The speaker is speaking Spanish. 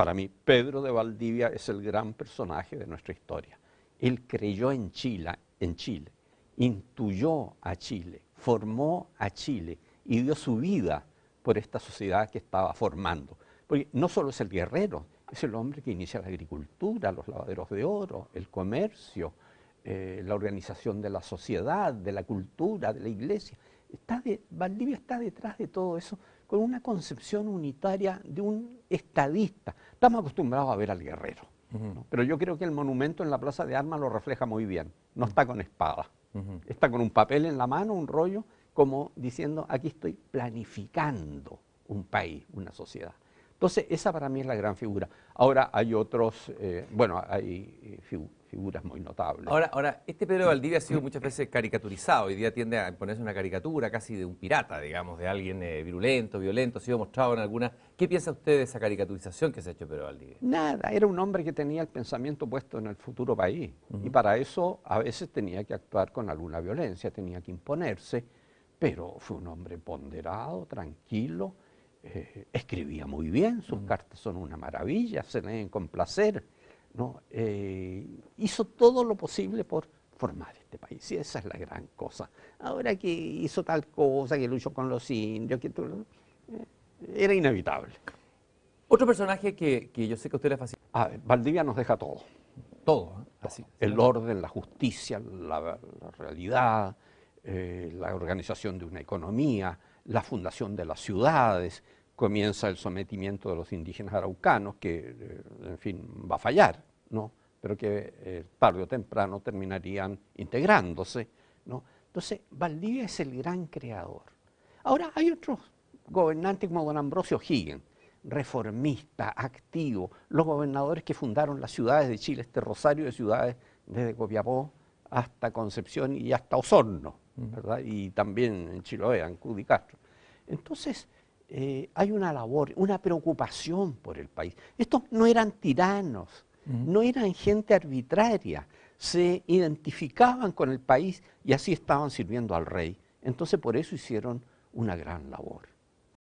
Para mí, Pedro de Valdivia es el gran personaje de nuestra historia. Él creyó en Chile, en Chile, intuyó a Chile, formó a Chile y dio su vida por esta sociedad que estaba formando. Porque no solo es el guerrero, es el hombre que inicia la agricultura, los lavaderos de oro, el comercio, eh, la organización de la sociedad, de la cultura, de la iglesia. Valdivia está detrás de todo eso con una concepción unitaria de un estadista. Estamos acostumbrados a ver al guerrero, pero yo creo que el monumento en la Plaza de Armas lo refleja muy bien. No está con espada, está con un papel en la mano, un rollo, como diciendo, aquí estoy planificando un país, una sociedad. Entonces, esa para mí es la gran figura. Ahora hay otros, eh, bueno, hay eh, figuras figuras muy notables. Ahora, ahora este Pedro Valdivia ha sido muchas veces caricaturizado, hoy día tiende a ponerse una caricatura casi de un pirata, digamos, de alguien eh, virulento, violento, ha sido mostrado en algunas. ¿Qué piensa usted de esa caricaturización que se ha hecho Pedro Valdivia? Nada, era un hombre que tenía el pensamiento puesto en el futuro país y para eso a veces tenía que actuar con alguna violencia, tenía que imponerse, pero fue un hombre ponderado, tranquilo, eh, escribía muy bien, sus cartas son una maravilla, se leen con placer. ¿no? Eh, hizo todo lo posible por formar este país. Y esa es la gran cosa. Ahora que hizo tal cosa, que luchó con los indios, que eh, era inevitable. Otro personaje que, yo sé que a usted le fascina. Ah, Valdivia nos deja todo. Todo, ¿eh? Así, El orden, la justicia, la, realidad, eh, la organización de una economía, la fundación de las ciudades, comienza el sometimiento de los indígenas araucanos, que, en fin, va a fallar, ¿no? pero que eh, tarde o temprano terminarían integrándose. Entonces, Valdivia es el gran creador. Ahora, hay otros gobernantes como don Ambrosio Higgins, reformista, activo, los gobernadores que fundaron las ciudades de Chile, este rosario de ciudades desde Copiapó hasta Concepción y hasta Osorno, ¿verdad? Y también en Chiloé, en Cudicastro. Entonces, eh, hay una labor, una preocupación por el país. Estos no eran tiranos, no eran gente arbitraria, se identificaban con el país y así estaban sirviendo al rey. Entonces por eso hicieron una gran labor.